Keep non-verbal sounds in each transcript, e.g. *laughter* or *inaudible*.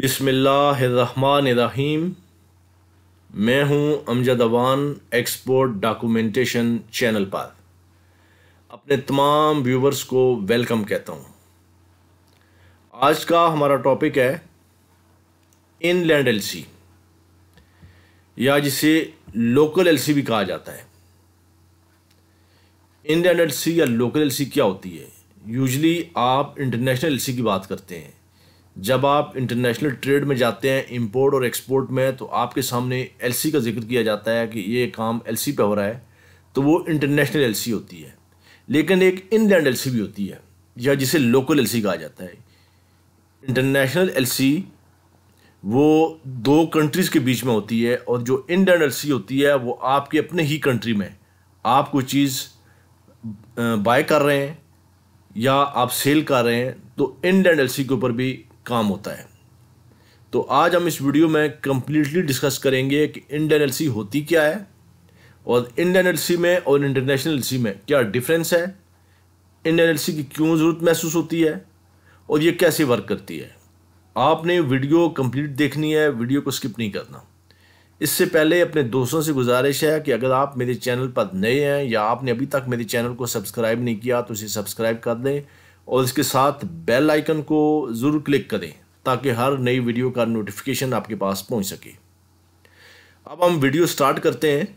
बिसमीम मैं हूं Amjad Awan export documentation channel पर अपने तमाम व्यूवर्स को वेलकम कहता हूं आज का हमारा टॉपिक है इन लैंड एल या जिसे लोकल एलसी भी कहा जाता है इन लैंड एल या लोकल एलसी क्या होती है यूजली आप इंटरनेशनल एलसी की बात करते हैं जब आप इंटरनेशनल ट्रेड में जाते हैं इंपोर्ट और एक्सपोर्ट में तो आपके सामने एलसी का जिक्र किया जाता है कि ये काम एलसी पे हो रहा है तो वो इंटरनेशनल एलसी होती है लेकिन एक इनलैंड एलसी भी होती है या जिसे लोकल एलसी कहा जाता है इंटरनेशनल एलसी वो दो कंट्रीज़ के बीच में होती है और जो इनलैंड एल होती है वो आपके अपने ही कंट्री में आप कोई चीज़ बाय कर रहे हैं या आप सेल कर रहे हैं तो इनलैंड एल के ऊपर भी काम होता है तो आज हम इस वीडियो में कम्प्लीटली डिस्कस करेंगे कि इंडियन एल होती क्या है और इंडियन एल में और इंटरनेशनल एल में क्या डिफरेंस है इंडियन एल की क्यों ज़रूरत महसूस होती है और ये कैसे वर्क करती है आपने वीडियो कंप्लीट देखनी है वीडियो को स्किप नहीं करना इससे पहले अपने दोस्तों से गुजारिश है कि अगर आप मेरे चैनल पर नए हैं या आपने अभी तक मेरे चैनल को सब्सक्राइब नहीं किया तो इसे सब्सक्राइब कर दें और इसके साथ बेल आइकन को ज़रूर क्लिक करें ताकि हर नई वीडियो का नोटिफिकेशन आपके पास पहुंच सके अब हम वीडियो स्टार्ट करते हैं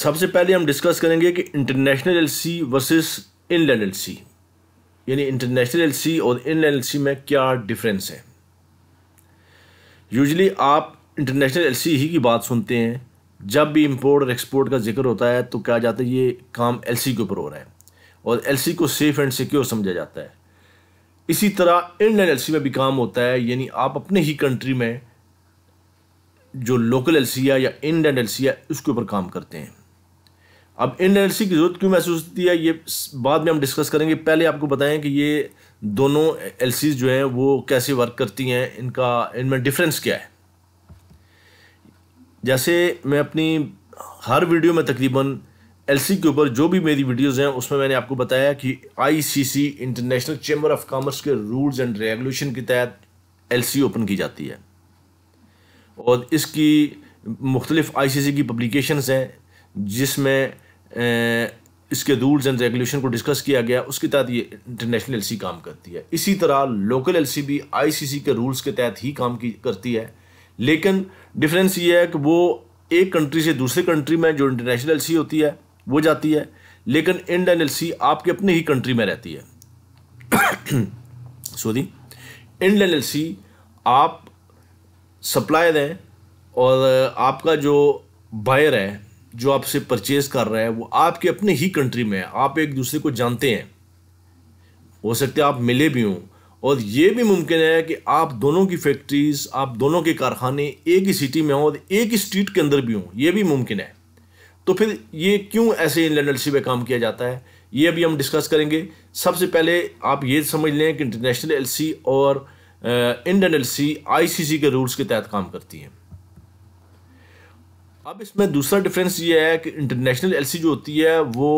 सबसे पहले हम डिस्कस करेंगे कि international LC versus inland LC यानी इंटरनेशनल एलसी और इनलैंड एलसी में क्या डिफरेंस है यूजली आप इंटरनेशनल एलसी ही की बात सुनते हैं जब भी इम्पोर्ट और एक्सपोर्ट का जिक्र होता है तो कहा जाता है ये काम एल के ऊपर हो रहा है और एल को सेफ़ एंड सिक्योर समझा जाता है इसी तरह इंडियन एल में भी काम होता है यानी आप अपने ही कंट्री में जो लोकल एल है या इंडियन एल है उसके ऊपर काम करते हैं अब इंडियन एल की ज़रूरत क्यों महसूस होती है ये बाद में हम डिस्कस करेंगे पहले आपको बताएं कि ये दोनों एल जो हैं वो कैसे वर्क करती हैं इनका इनमें डिफरेंस क्या है जैसे मैं अपनी हर वीडियो में तकरीबन सी के ऊपर जो भी मेरी वीडियोज़ हैं उसमें मैंने आपको बताया कि C International Chamber of Commerce के रूल्स एंड रेगुलेशन के तहत सी ओपन की जाती है और इसकी मुख्तलिफ सी की पब्लिकेशंस हैं जिसमें इसके रूल्स एंड रेगुलेशन को डिस्कस किया गया उसके तहत ये इंटरनेशनल एलसी काम करती है इसी तरह लोकल एलसी भी आईसीसी के रूल्स के तहत ही काम की करती है लेकिन डिफरेंस ये है कि वो एक कंट्री से दूसरे कंट्री में जो इंटरनेशनल एल होती है वो जाती है लेकिन इंडियन एल आपके अपने ही कंट्री में रहती है सॉरी इंडियन एल आप सप्लाई दें और आपका जो बायर है जो आपसे परचेज़ कर रहा है वो आपके अपने ही कंट्री में है आप एक दूसरे को जानते हैं हो सकते है आप मिले भी हों और ये भी मुमकिन है कि आप दोनों की फैक्ट्रीज आप दोनों के कारखाने एक ही सिटी में हों और एक ही स्ट्रीट के अंदर भी हों ये भी मुमकिन है तो फिर ये क्यों ऐसे इंटरनेशनल पे काम किया जाता है ये अभी हम डिस्कस करेंगे सबसे पहले आप ये समझ लें कि इंटरनेशनल एल और इंडियन एल आईसीसी के रूल्स के तहत काम करती हैं अब इसमें दूसरा डिफरेंस ये है कि इंटरनेशनल एल जो होती है वो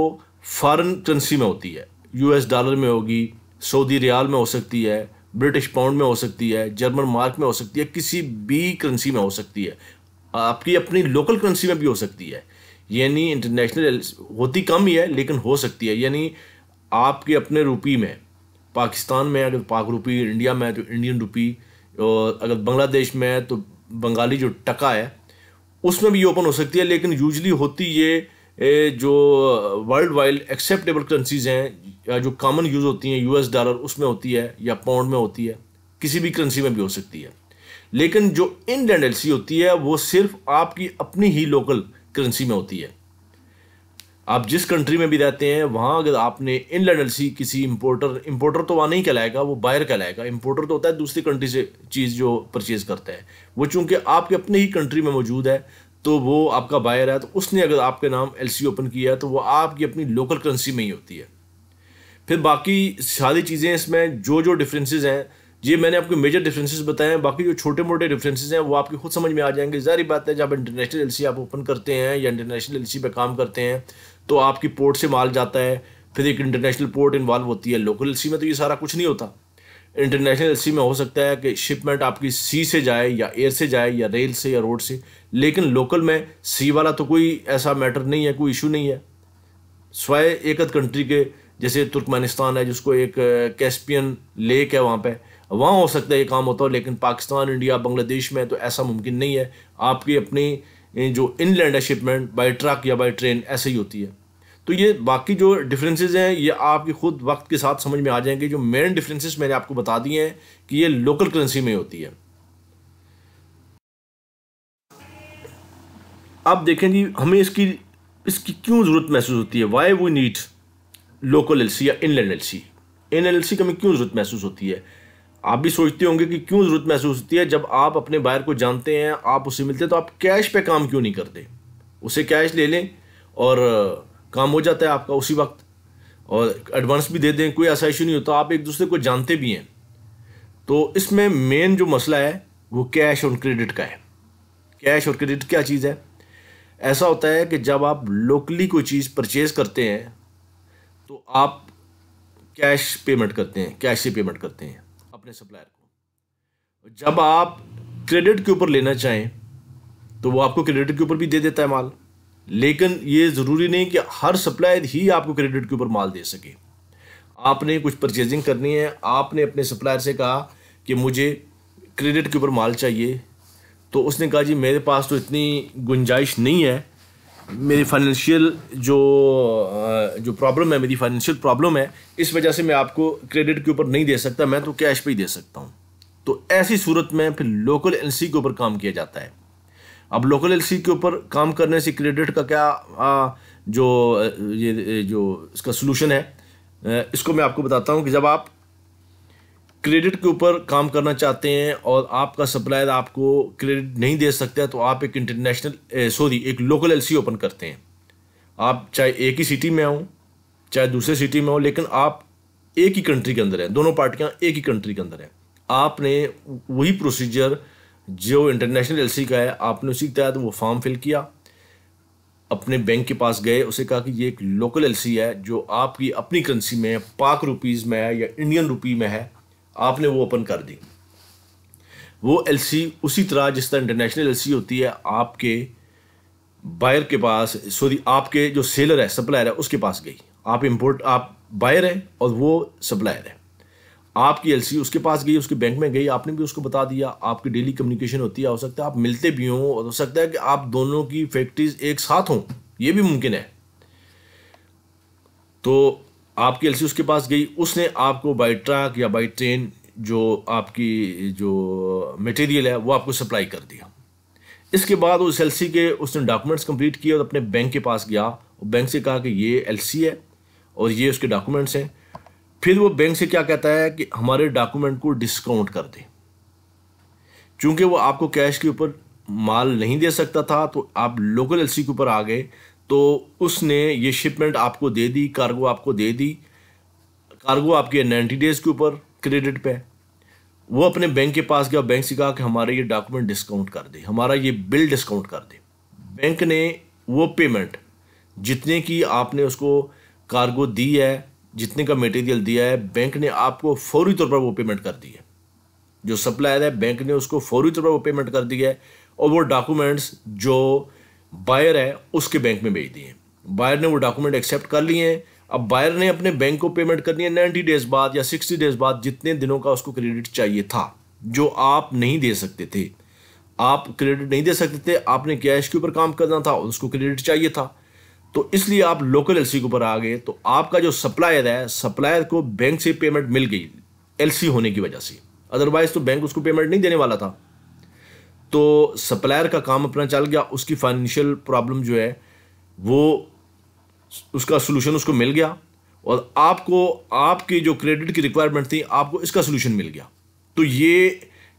फॉरन करेंसी में होती है यूएस डॉलर में होगी सऊदी रियाल में हो सकती है ब्रिटिश पाउंड में हो सकती है जर्मन मार्क में हो सकती है किसी भी करेंसी में हो सकती है आपकी अपनी लोकल करेंसी में भी हो सकती है यानी इंटरनेशनल होती कम ही है लेकिन हो सकती है यानी आपके अपने रुपी में पाकिस्तान में अगर पाक रुपी इंडिया में तो इंडियन रुपी और अगर बांग्लादेश में है तो बंगाली जो टका है उसमें भी ये ओपन हो सकती है लेकिन यूजली होती ये जो वर्ल्ड वाइड एक्सेप्टेबल करेंसीज हैं या जो कॉमन यूज़ होती हैं यूएस डॉलर उसमें होती है या पाउंड में होती है किसी भी करेंसी में भी हो सकती है लेकिन जो इन लैंड होती है वो सिर्फ आपकी अपनी ही लोकल करेंसी में होती है आप जिस कंट्री में भी रहते हैं वहाँ अगर आपने इन लैंड किसी इम्पोर्टर इम्पोर्टर तो वहाँ नहीं कहलाएगा वो बायर कहलाएगा इम्पोर्टर तो होता है दूसरी कंट्री से चीज़ जो परचेज़ करता है वो चूँकि आपके अपने ही कंट्री में मौजूद है तो वो आपका बायर है तो उसने अगर आपके नाम एल ओपन किया है तो वो आपकी अपनी लोकल करेंसी में ही होती है फिर बाकी सारी चीज़ें इसमें जो जो डिफरेंसेस हैं ये मैंने आपको मेजर डिफरेंसेस बताए हैं बाकी जो छोटे मोटे डिफरेंसेस हैं वो आपकी खुद समझ में आ जाएंगे जारी बात है जब इंटरनेशनल एल आप ओपन करते हैं या इंटरनेशनल एल पे काम करते हैं तो आपकी पोर्ट से माल जाता है फिर एक इंटरनेशनल पोर्ट इन्वॉल्व होती है लोकल एल में तो ये सारा कुछ नहीं होता इंटरनेशनल सी में हो सकता है कि शिपमेंट आपकी सी से जाए या एयर से जाए या रेल से या रोड से लेकिन लोकल में सी वाला तो कोई ऐसा मैटर नहीं है कोई इशू नहीं है स्वाय एक कंट्री के जैसे तुर्कमेनिस्तान है जिसको एक कैस्पियन लेक है वहाँ पे वहाँ हो सकता है ये काम होता हो लेकिन पाकिस्तान इंडिया बांग्लादेश में तो ऐसा मुमकिन नहीं है आपकी अपनी जो इनलैंड है शिपमेंट बाई ट्रक या बाई ट्रेन ऐसे ही होती है तो ये बाकी जो डिफरेंसेस हैं ये आपके खुद वक्त के साथ समझ में आ जाएंगे जो मेन डिफरेंसेस मैंने आपको बता दिए हैं कि ये लोकल करेंसी में होती है अब देखें जी हमें इसकी इसकी क्यों ज़रूरत महसूस होती है why we need local L या इनलैंड एल सी इन एल की हमें क्यों ज़रूरत महसूस होती है आप भी सोचते होंगे कि क्यों ज़रूरत महसूस होती है जब आप अपने बायर को जानते हैं आप उससे मिलते हैं तो आप कैश पे काम क्यों नहीं करते उसे कैश ले लें और काम हो जाता है आपका उसी वक्त और एडवांस भी दे दें कोई ऐसा इशू नहीं होता आप एक दूसरे को जानते भी हैं तो इसमें मेन जो मसला है वो कैश और क्रेडिट का है कैश और क्रेडिट क्या चीज़ है ऐसा होता है कि जब आप लोकली कोई चीज़ परचेज करते हैं तो आप कैश पेमेंट करते हैं कैश से पेमेंट करते हैं अपने सप्लायर को जब आप क्रेडिट के ऊपर लेना चाहें तो वो आपको क्रेडिट के ऊपर भी दे देता है माल लेकिन ये ज़रूरी नहीं कि हर सप्लायर ही आपको क्रेडिट के ऊपर माल दे सके आपने कुछ परचेजिंग करनी है आपने अपने सप्लायर से कहा कि मुझे क्रेडिट के ऊपर माल चाहिए तो उसने कहा जी मेरे पास तो इतनी गुंजाइश नहीं है मेरी फाइनेंशियल जो जो प्रॉब्लम है मेरी फाइनेंशियल प्रॉब्लम है इस वजह से मैं आपको क्रेडिट के ऊपर नहीं दे सकता मैं तो कैश पे ही दे सकता हूँ तो ऐसी सूरत में फिर लोकल एनसी के ऊपर काम किया जाता है अब लोकल एल के ऊपर काम करने से क्रेडिट का क्या आ, जो ये जो इसका सोलूशन है इसको मैं आपको बताता हूँ कि जब आप क्रेडिट के ऊपर काम करना चाहते हैं और आपका सप्लायर आपको क्रेडिट नहीं दे सकता है तो आप एक इंटरनेशनल सॉरी एक लोकल एल ओपन करते हैं आप चाहे एक ही सिटी में हों चाहे दूसरे सिटी में हो लेकिन आप एक ही कंट्री के अंदर हैं दोनों पार्टियाँ एक ही कंट्री के अंदर हैं आपने वही प्रोसीजर जो इंटरनेशनल एल का है आपने उसी के तहत तो वो फॉर्म फिल किया अपने बैंक के पास गए उसे कहा कि ये एक लोकल एल है जो आपकी अपनी करेंसी में पाक रुपीज़ में है या इंडियन रुपी में है आपने वो ओपन कर दी वो एल उसी तरह जिस तरह इंटरनेशनल एल होती है आपके बायर के पास सॉरी आपके जो सेलर है सप्लायर है उसके पास गई आप इम्पोर्ट आप बायर हैं और वो सप्लायर है आपकी एल उसके पास गई उसके बैंक में गई आपने भी उसको बता दिया आपकी डेली कम्युनिकेशन होती है हो सकता है आप मिलते भी हों हो सकता है कि आप दोनों की फैक्ट्रीज एक साथ हों ये भी मुमकिन है तो आपकी एल उसके पास गई उसने आपको बाई ट्रक या बाई ट्रेन जो आपकी जो मटेरियल है वो आपको सप्लाई कर दिया इसके बाद उस एल के उसने डॉक्यूमेंट्स कंप्लीट किए और अपने बैंक के पास गया और बैंक से कहा कि ये एल है और ये उसके डॉक्यूमेंट्स हैं फिर वो बैंक से क्या कहता है कि हमारे डॉक्यूमेंट को डिस्काउंट कर दे चूंकि वो आपको कैश के ऊपर माल नहीं दे सकता था तो आप लोकल एलसी के ऊपर आ गए तो उसने ये शिपमेंट आपको दे दी कार्गो आपको दे दी कार्गो आपके नाइन्टी डेज़ के ऊपर क्रेडिट पे वो अपने बैंक के पास गया बैंक से कहा कि हमारा ये डॉक्यूमेंट डिस्काउंट कर दे हमारा ये बिल डिस्काउंट कर दे बैंक ने वो पेमेंट जितने की आपने उसको कार्गो दी है जितने का मटेरियल दिया है बैंक ने आपको फौरी तौर पर वो पेमेंट कर दी है जो सप्लायर है बैंक ने उसको फौरी तौर पर वो पेमेंट कर दिया है और वो डॉक्यूमेंट्स जो बायर है उसके बैंक में भेज दिए बायर ने वो डॉक्यूमेंट एक्सेप्ट कर लिए हैं अब बायर ने अपने बैंक को पेमेंट करनी है नाइन्टी डेज़ बाद या सिक्सटी डेज़ बाद जितने दिनों का उसको क्रेडिट चाहिए था जो आप नहीं दे सकते थे आप क्रेडिट नहीं दे सकते थे आपने कैश के ऊपर काम करना था उसको क्रेडिट चाहिए था तो इसलिए आप लोकल एलसी के ऊपर आ गए तो आपका जो सप्लायर है सप्लायर को बैंक से पेमेंट मिल गई एलसी होने की वजह से अदरवाइज तो बैंक उसको पेमेंट नहीं देने वाला था तो सप्लायर का काम अपना चल गया उसकी फाइनेंशियल प्रॉब्लम जो है वो उसका सोल्यूशन उसको मिल गया और आपको आपकी जो क्रेडिट की रिक्वायरमेंट थी आपको इसका सोल्यूशन मिल गया तो ये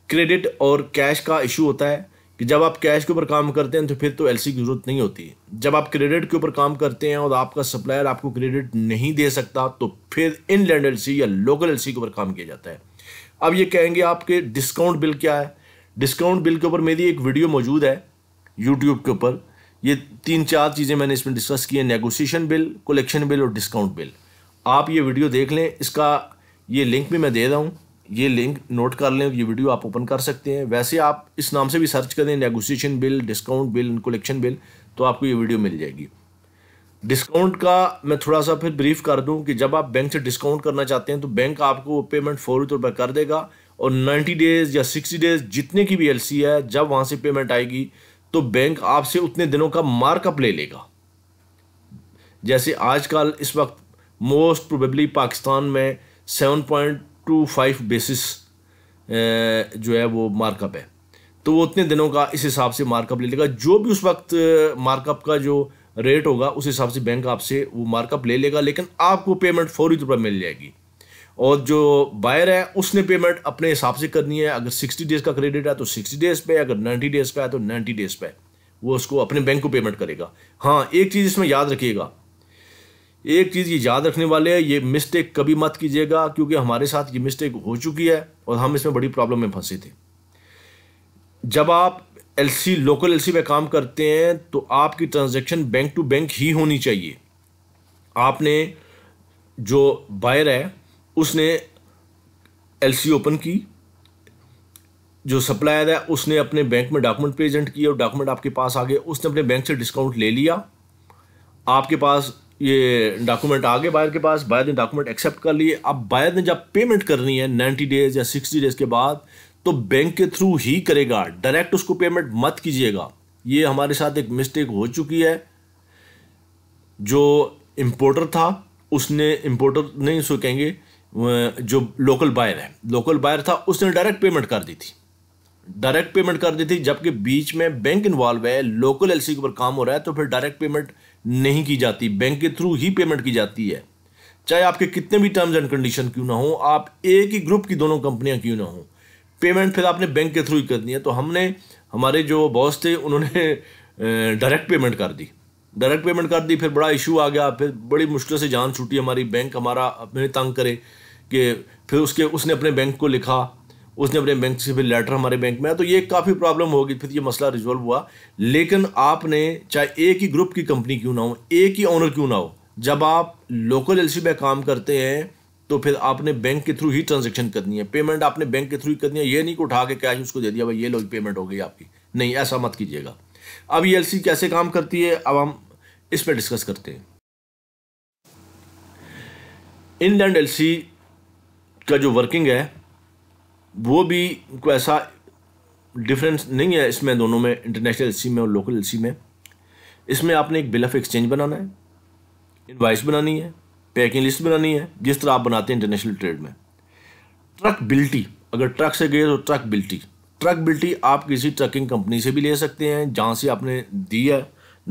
क्रेडिट और कैश का इशू होता है कि जब आप कैश के ऊपर काम करते हैं तो फिर तो एलसी की ज़रूरत नहीं होती जब आप क्रेडिट के ऊपर काम करते हैं और आपका सप्लायर आपको क्रेडिट नहीं दे सकता तो फिर इनलैंड एल या लोकल एलसी के ऊपर काम किया जाता है अब ये कहेंगे आपके डिस्काउंट बिल क्या है डिस्काउंट बिल के ऊपर मेरी एक वीडियो मौजूद है यूट्यूब के ऊपर ये तीन चार चीज़ें मैंने इसमें डिस्कस की हैं नेगोशिएशन बिल कलेक्शन बिल और डिस्काउंट बिल आप ये वीडियो देख लें इसका ये लिंक भी मैं दे रहा हूँ ये लिंक नोट कर लें ये वीडियो आप ओपन कर सकते हैं वैसे आप इस नाम से भी सर्च करें negotiation bill discount bill collection bill तो आपको ये वीडियो मिल जाएगी डिस्काउंट का मैं थोड़ा सा फिर ब्रीफ कर दूं कि जब आप बैंक से डिस्काउंट करना चाहते हैं तो बैंक आपको पेमेंट फौरी तौर पर कर देगा और नाइन्टी डेज़ या सिक्सटी डेज़ जितने की भी एल है जब वहाँ से पेमेंट आएगी तो बैंक आपसे उतने दिनों का मार्कअप ले लेगा जैसे आजकल इस वक्त मोस्ट प्रोबेबली पाकिस्तान में seven point two five basis जो है वो मार्कअप है तो वो उतने दिनों का इस हिसाब से मार्कअप ले लेगा जो भी उस वक्त मार्कअप का जो रेट होगा उस हिसाब से बैंक आपसे वो मार्कअप ले लेगा लेकिन आपको पेमेंट फौरी तौर पर मिल जाएगी और जो बायर है उसने पेमेंट अपने हिसाब से करनी है अगर 60 डेज़ का क्रेडिट है तो 60 डेज़ पे अगर 90 डेज़ का है तो 90 डेज़ पे वो उसको अपने बैंक को पेमेंट करेगा हाँ एक चीज़ इसमें याद रखिएगा एक चीज़ ये याद रखने वाले हैं ये मिस्टेक कभी मत कीजिएगा क्योंकि हमारे साथ ये मिस्टेक हो चुकी है और हम इसमें बड़ी प्रॉब्लम में फंसे थे जब आप एल लोकल एल में काम करते हैं तो आपकी ट्रांजेक्शन बैंक टू बैंक ही होनी चाहिए आपने जो बायर है उसने एल ओपन की जो सप्लायर है उसने अपने बैंक में डॉक्यूमेंट प्रेजेंट किया और डॉक्यूमेंट आपके पास आ गए उसने अपने बैंक से डिस्काउंट ले लिया आपके पास ये डॉक्यूमेंट आ गए बायर के पास बायर ने डॉक्यूमेंट एक्सेप्ट कर लिए अब बायर ने जब पेमेंट करनी है नाइन्टी डेज या सिक्सटी डेज के बाद तो बैंक के थ्रू ही करेगा डायरेक्ट उसको पेमेंट मत कीजिएगा ये हमारे साथ एक मिस्टेक हो चुकी है जो इम्पोर्टर था उसने इम्पोर्टर नहीं सो कहेंगे जो लोकल बायर है लोकल बायर था उसने डायरेक्ट पेमेंट कर दी थी डायरेक्ट पेमेंट कर दी थी जबकि बीच में बैंक इन्वॉल्व है लोकल एलसी के ऊपर काम हो रहा है तो फिर डायरेक्ट पेमेंट नहीं की जाती बैंक के थ्रू ही पेमेंट की जाती है चाहे आपके कितने भी टर्म्स एंड कंडीशन क्यों ना हो आप एक ही ग्रुप की दोनों कंपनियां क्यों ना हो पेमेंट फिर आपने बैंक के थ्रू ही करनी है तो हमने हमारे जो बॉस थे उन्होंने डायरेक्ट *laughs* पेमेंट कर दी डायरेक्ट पेमेंट कर दी फिर बड़ा इशू आ गया फिर बड़ी मुश्किल से जान छूटी हमारी बैंक हमारा अपने तंग करे कि फिर उसके उसने अपने बैंक को लिखा उसने अपने बैंक से फिर लेटर हमारे बैंक में आया तो ये काफ़ी प्रॉब्लम होगी फिर ये मसला रिजॉल्व हुआ लेकिन आपने चाहे एक ही ग्रुप की कंपनी क्यों ना हो एक ही ऑनर क्यों ना हो जब आप लोकल एल में काम करते हैं तो फिर आपने बैंक के थ्रू ही ट्रांजेक्शन करनी है पेमेंट आपने बैंक के थ्रू ही करनी है ये नहीं कि उठा के कैश उसको दे दिया भाई ये लो पेमेंट हो गई आपकी नहीं ऐसा मत कीजिएगा अब ये एलसी कैसे काम करती है अब हम इस पर डिस्कस करते हैं इनलैंड एल का जो वर्किंग है वो भी कोई ऐसा डिफरेंस नहीं है इसमें दोनों में इंटरनेशनल एल में और लोकल एल में इसमें आपने एक बिल ऑफ एक्सचेंज बनाना है इन्वाइस बनानी है पैकिंग लिस्ट बनानी है जिस तरह आप बनाते हैं इंटरनेशनल ट्रेड में ट्रक बिल्टी अगर ट्रक से गए तो ट्रक बिल्टी ट्रक बिल्टी आप किसी ट्रकिंग कंपनी से भी ले सकते हैं जहाँ से आपने दी है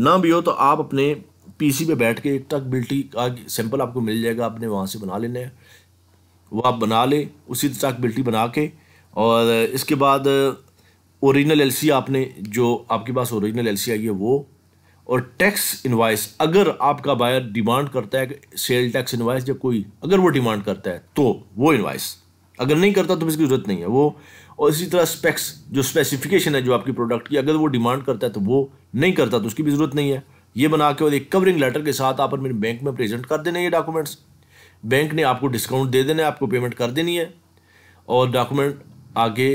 ना भी हो तो आप अपने पीसी पे बैठ के एक ट्रक बिल्टी का सैंपल आपको मिल जाएगा आपने वहाँ से बना लेना है वो आप बना लें उसी ट्रैकबिलिटी बना के और इसके बाद ओरिजिनल एलसी आपने जो आपके पास ओरिजिनल एलसी आई है वो और टैक्स इन्वाइस अगर आपका बायर डिमांड करता है सेल टैक्स इन्वाइस या कोई अगर वो डिमांड करता है तो वो इन्वाइस अगर नहीं करता तो इसकी ज़रूरत नहीं है वो और इसी तरह स्पेक्स जो स्पेसिफिकेशन है जो आपकी प्रोडक्ट की अगर वो डिमांड करता है तो वो नहीं करता तो उसकी भी ज़रूरत नहीं है ये बना के और एक कवरिंग लेटर के साथ आप अपने बैंक में प्रेजेंट कर देना ये डॉक्यूमेंट्स बैंक ने आपको डिस्काउंट दे देना है आपको पेमेंट कर देनी है और डॉक्यूमेंट आगे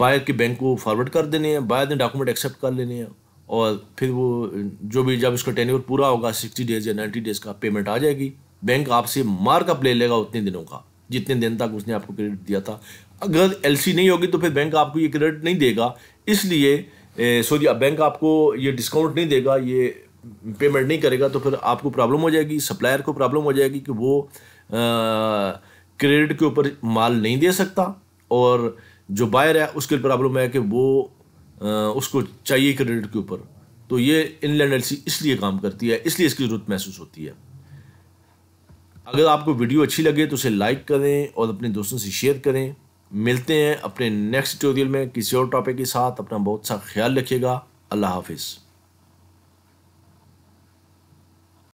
बायर के बैंक को फॉरवर्ड कर देने हैं बायर ने डॉक्यूमेंट एक्सेप्ट कर लेने हैं और फिर वो जो भी जब इसका टेन्योर पूरा होगा सिक्सटी डेज़ या नाइन्टी डेज़ का पेमेंट आ जाएगी बैंक आपसे मार्कअप ले लेगा उतने दिनों का जितने दिन तक उसने आपको क्रेडिट दिया था अगर एल नहीं होगी तो फिर बैंक आपको ये क्रेडिट नहीं देगा इसलिए सॉरी बैंक आपको ये डिस्काउंट नहीं देगा ये पेमेंट नहीं करेगा तो फिर आपको प्रॉब्लम हो जाएगी सप्लायर को प्रॉब्लम हो जाएगी कि वो क्रेडिट के ऊपर माल नहीं दे सकता और जो बायर है उसके लिए प्रॉब्लम है कि वो आ, उसको चाहिए क्रेडिट के ऊपर तो ये इनलैंड एल इसलिए काम करती है इसलिए इसकी ज़रूरत महसूस होती है अगर आपको वीडियो अच्छी लगे तो उसे लाइक करें और अपने दोस्तों से शेयर करें मिलते हैं अपने नेक्स्ट ट्यूटोरियल में किसी और टॉपिक के साथ अपना बहुत सा ख्याल रखिएगा अल्लाह हाफिज़